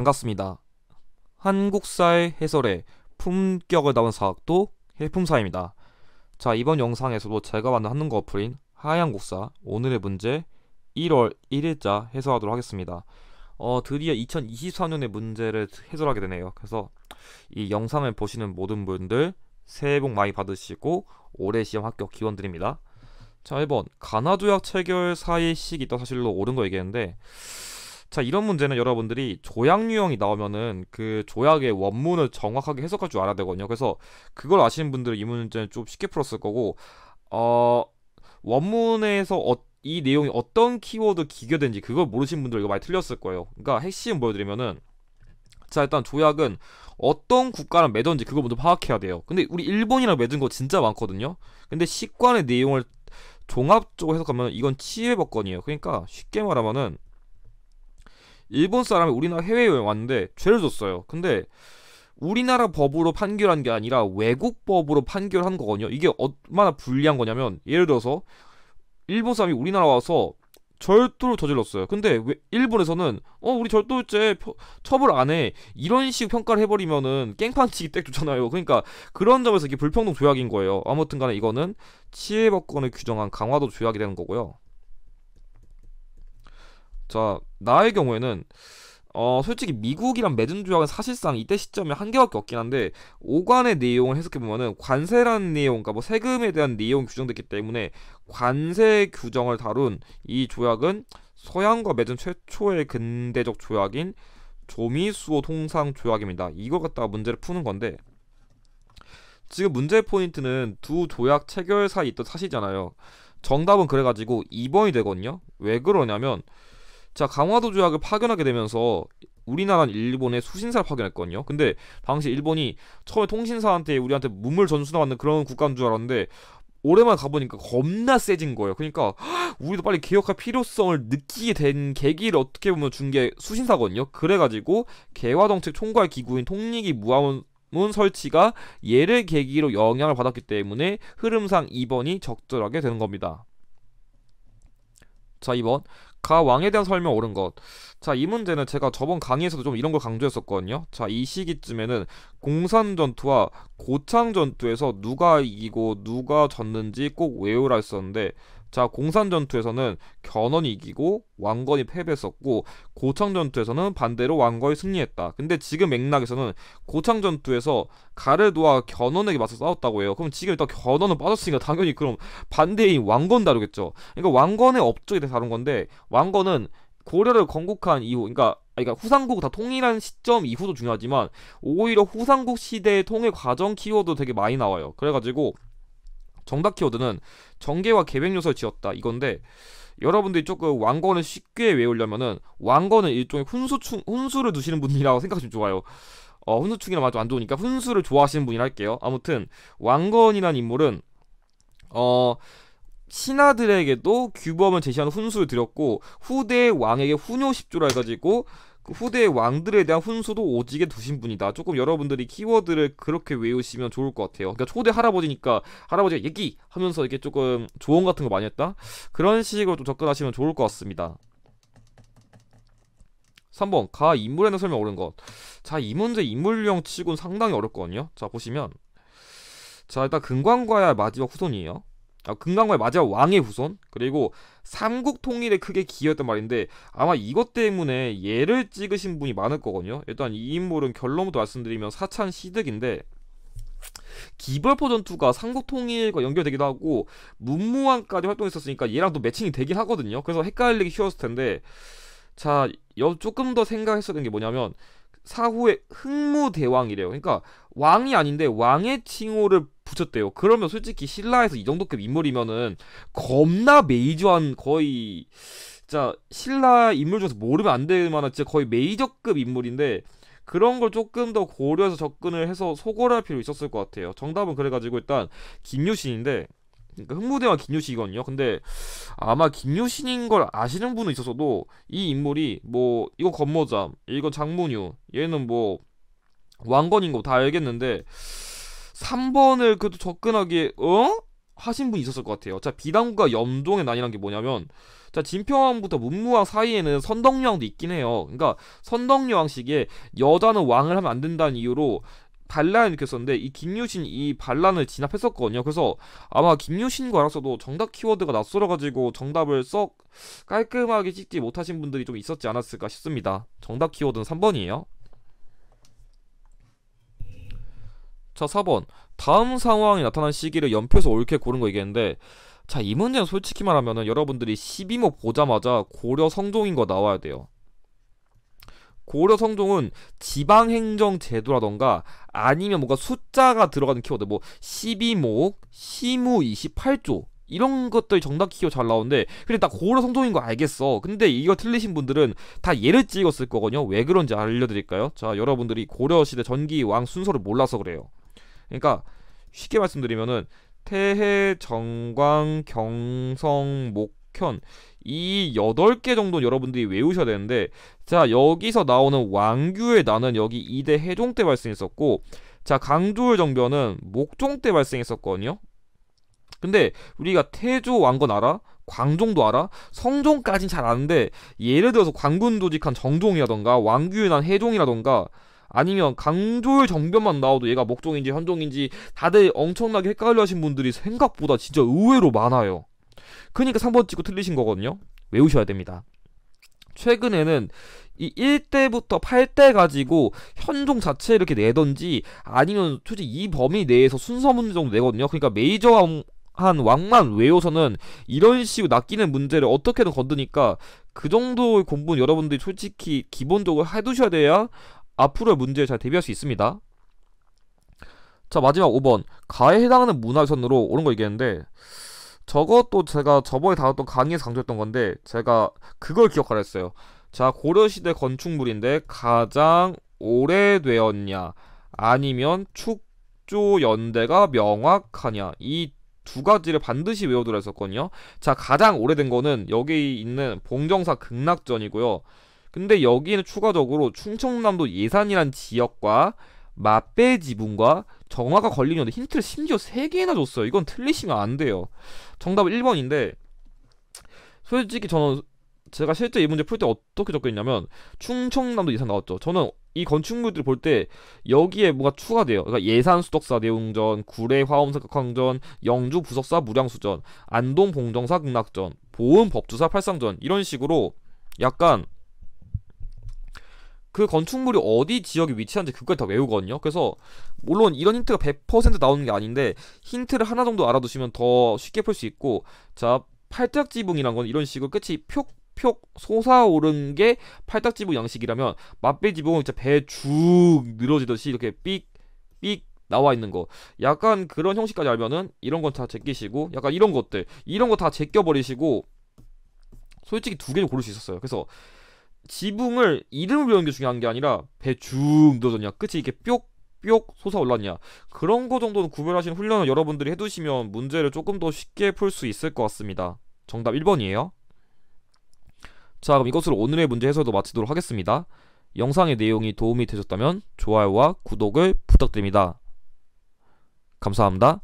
반갑습니다. 한국사의 해설에 품격을 담은 사학도 해품사입니다. 자 이번 영상에서도 제가 만든 한국어 어플인 하얀국사 오늘의 문제 1월 1일자 해설하도록 하겠습니다. 어, 드디어 2024년의 문제를 해설하게 되네요. 그래서 이 영상을 보시는 모든 분들 새해 복 많이 받으시고 올해 시험 합격 기원 드립니다. 자 1번 가나 조약 체결 사이 시기 있다 사실로 옳은 거 얘기했는데 자, 이런 문제는 여러분들이 조약 유형이 나오면은 그 조약의 원문을 정확하게 해석할 줄 알아야 되거든요. 그래서 그걸 아시는 분들은 이 문제는 좀 쉽게 풀었을 거고 어 원문에서 어, 이 내용이 어떤 키워드 기계된지 그걸 모르신 분들 이거 많이 틀렸을 거예요. 그러니까 핵심 보여드리면은 자 일단 조약은 어떤 국가랑 맺었는지 그거 먼저 파악해야 돼요. 근데 우리 일본이랑 맺은 거 진짜 많거든요. 근데 식관의 내용을 종합적으로 해석하면 이건 치외법권이에요. 그러니까 쉽게 말하면은 일본 사람이 우리나라 해외여행 왔는데 죄를 줬어요. 근데 우리나라 법으로 판결한 게 아니라 외국 법으로 판결한 거거든요. 이게 얼마나 불리한 거냐면 예를 들어서 일본 사람이 우리나라 와서 절도를 저질렀어요. 근데 왜 일본에서는 어 우리 절도죄 처벌 안 해 이런 식 평가를 해버리면은 깽판치기 딱 좋잖아요. 그러니까 그런 점에서 이게 불평등 조약인 거예요. 아무튼간에 이거는 치해법권을 규정한 강화도 조약이 되는 거고요. 자 나의 경우에는 어 솔직히 미국이랑 맺은 조약은 사실상 이때 시점에 한 개밖에 없긴 한데 오관의 내용을 해석해 보면은 관세라는 내용, 그러니까 뭐 세금에 대한 내용 규정됐기 때문에 관세 규정을 다룬 이 조약은 서양과 맺은 최초의 근대적 조약인 조미수호 통상 조약입니다. 이걸 갖다가 문제를 푸는 건데 지금 문제 포인트는 두 조약 체결 사이 있던 사실이잖아요. 정답은 그래가지고 2번이 되거든요. 왜 그러냐면 자 강화도 조약을 파견하게 되면서 우리나라는 일본에 수신사를 파견했거든요. 근데 당시 일본이 처음에 통신사한테 우리한테 문물 전수나왔는 그런 국가인 줄 알았는데 오랜만에 가보니까 겁나 세진 거예요. 그러니까 우리도 빨리 개혁할 필요성을 느끼게 된 계기를 어떻게 보면 준 게 수신사거든요. 그래가지고 개화정책 총괄 기구인 통리기 무화문 문 설치가 예를 계기로 영향을 받았기 때문에 흐름상 2번이 적절하게 되는 겁니다. 자, 2번. 가 왕에 대한 설명 옳은 것. 자, 이 문제는 제가 저번 강의에서도 좀 이런 걸 강조했었거든요. 자, 이 시기쯤에는 공산 전투와 고창 전투에서 누가 이기고 누가 졌는지 꼭 외우라 했었는데 자, 공산 전투에서는 견훤이 이기고 왕건이 패배했었고 고창 전투에서는 반대로 왕건이 승리했다. 근데 지금 맥락에서는 고창 전투에서 가르도와 견훤에게 맞서 싸웠다고 해요. 그럼 지금 일단 견훤은 빠졌으니까 당연히 그럼 반대인 왕건 다루겠죠. 그러니까 왕건의 업적에 대해 다룬 건데 왕건은 고려를 건국한 이후, 그러니까 그러니까 후삼국 다 통일한 시점 이후도 중요하지만 오히려 후삼국 시대의 통일 과정 키워드 되게 많이 나와요. 그래가지고 정답 키워드는 전개와 계획 요소를 지었다 이건데 여러분들이 조금 왕건을 쉽게 외우려면은 왕건은 일종의 훈수충 훈수를 두시는 분이라고 생각하시면 좋아요. 어, 훈수충이라 아주 안 좋으니까 훈수를 좋아하시는 분이라 할게요. 아무튼 왕건이란 인물은 어 신하들에게도 규범을 제시하는 훈수를 드렸고 후대 왕에게 훈요십조라 해가지고 그후대 왕들에 대한 훈수도 오지게 두신 분이다. 조금 여러분들이 키워드를 그렇게 외우시면 좋을 것 같아요. 그러니까 초대 할아버지니까 할아버지가 얘기 하면서 이게 조금 조언 같은 거 많이 했다. 그런 식으로 좀 접근하시면 좋을 것 같습니다. 3번 가 인물에 대한 설명 어려운 것. 자이 문제 인물형 치곤 상당히 어렵거든요. 자 보시면 자 일단 금관과야 마지막 후손이에요. 아, 금강호의 마지막 왕의 후손 그리고 삼국 통일에 크게 기여했단 말인데 아마 이것 때문에 예를 찍으신 분이 많을 거거든요. 일단 이 인물은 결론부터 말씀드리면 사찬 시득인데 기벌포 전투가 삼국 통일과 연결되기도 하고 문무왕까지 활동했었으니까 얘랑 또 매칭이 되긴 하거든요. 그래서 헷갈리기 쉬웠을 텐데 자, 여 조금 더생각했었던게 뭐냐면 사후에 흥무대왕이래요. 그러니까 왕이 아닌데 왕의 칭호를 붙였대요. 그러면 솔직히 신라에서 이 정도급 인물이면은 겁나 메이저한 거의 진짜 신라 인물 중에서 모르면 안 될 만한 진짜 거의 메이저급 인물인데 그런 걸 조금 더 고려해서 접근을 해서 소골할 필요 있었을 것 같아요. 정답은 그래가지고 일단 김유신인데 그러니까 흥무대왕 김유신이거든요. 근데 아마 김유신인 걸 아시는 분은 있어서도 이 인물이 뭐 이거 건모잠, 이거 장문유, 얘는 뭐 왕건인 거 다 알겠는데 3번을 그래도 접근하기에 어? 하신 분이 있었을 것 같아요. 자, 비단구가 염동의 난이란 게 뭐냐면 자, 진평왕부터 문무왕 사이에는 선덕여왕도 있긴 해요. 그러니까 선덕여왕식에 여자는 왕을 하면 안 된다는 이유로 반란을 일으켰었는데 이 김유신 이 반란을 진압했었거든요. 그래서 아마 김유신과 알았어도 정답 키워드가 낯설어가지고 정답을 썩 깔끔하게 찍지 못하신 분들이 좀 있었지 않았을까 싶습니다. 정답 키워드는 3번이에요. 자 4번 다음 상황이 나타난 시기를 연표에서 옳게 고른 거 얘기했는데 자이 문제는 솔직히 말하면 여러분들이 12모 보자마자 고려 성종인 거 나와야 돼요 고려 성종은 지방행정제도라던가 아니면 뭔가 숫자가 들어가는 키워드 뭐 12목, 시무 28조 이런 것들 이 정답 키워 잘 나오는데 근데 딱 고려 성종인 거 알겠어 근데 이거 틀리신 분들은 다예를 찍었을 거거든요 왜 그런지 알려드릴까요? 자 여러분들이 고려시대 전기왕 순서를 몰라서 그래요 그러니까 쉽게 말씀드리면은 태해, 정광, 경성, 목현 이 여덟 개 정도 는 여러분들이 외우셔야 되는데 자 여기서 나오는 왕규의 나는 여기 이대 해종 때 발생했었고 자 강조의 정변은 목종 때 발생했었거든요 근데 우리가 태조 왕건 알아? 광종도 알아? 성종까진 잘 아는데 예를 들어서 광군 조직한 정종이라던가 왕규의 난 해종이라던가 아니면 강조의 정변만 나와도 얘가 목종인지 현종인지 다들 엄청나게 헷갈려 하신 분들이 생각보다 진짜 의외로 많아요. 그러니까 3번 찍고 틀리신 거거든요. 외우셔야 됩니다. 최근에는 이 1대부터 8대 가지고 현종 자체 이렇게 내던지 아니면 솔직히 이 범위 내에서 순서 문제 정도 내거든요. 그러니까 메이저한 왕만 외워서는 이런 식으로 낚이는 문제를 어떻게든 건드니까 그 정도의 공부는 여러분들이 솔직히 기본적으로 해두셔야 돼야 앞으로의 문제에 잘 대비할 수 있습니다. 자 마지막 5번 가에 해당하는 문화유산으로 옳은 거 얘기했는데 저것도 제가 저번에 다뤘던 강의에서 강조했던 건데 제가 그걸 기억하라 했어요. 자 고려시대 건축물인데 가장 오래되었냐 아니면 축조 연대가 명확하냐 이 두 가지를 반드시 외워두라 했었거든요. 자 가장 오래된 거는 여기 있는 봉정사 극락전이고요. 근데 여기에는 추가적으로 충청남도 예산이란 지역과 마빼 지분과 정화가 걸리는데 힌트를 심지어 3개나 줬어요. 이건 틀리시면 안 돼요. 정답은 1번인데 솔직히 저는 제가 실제 이 문제 풀 때 어떻게 적혀있냐면 충청남도 예산 나왔죠. 저는 이 건축물들 을볼 때 여기에 뭐가 추가돼요. 그러니까 예산 수덕사 내용전 구례 화엄사 극황전 영주 부석사 무량수전, 안동 봉정사 극락전, 보은 법주사 팔상전 이런 식으로 약간 그 건축물이 어디 지역에 위치한지 그걸 다 외우거든요. 그래서 물론 이런 힌트가 100% 나오는 게 아닌데 힌트를 하나 정도 알아두시면 더 쉽게 풀 수 있고 자팔딱지붕이란건 이런 식으로 끝이 푹푹 솟아오른 게 팔딱지붕 양식이라면 맛배지붕은 진짜 배쭉 늘어지듯이 이렇게 삑 삑 나와 있는 거 약간 그런 형식까지 알면은 이런 건 다 제끼시고 약간 이런 것들 이런 거 다 제껴버리시고 솔직히 두 개를 고를 수 있었어요. 그래서 지붕을 이름을 외우는 게 중요한 게 아니라 배쭉 늘어졌냐 끝이 이렇게 뿅뿅 솟아올랐냐 그런 거 정도는 구별하신 훈련을 여러분들이 해두시면 문제를 조금 더 쉽게 풀 수 있을 것 같습니다 정답 1번이에요 자 그럼 이것으로 오늘의 문제 해설도 마치도록 하겠습니다 영상의 내용이 도움이 되셨다면 좋아요와 구독을 부탁드립니다 감사합니다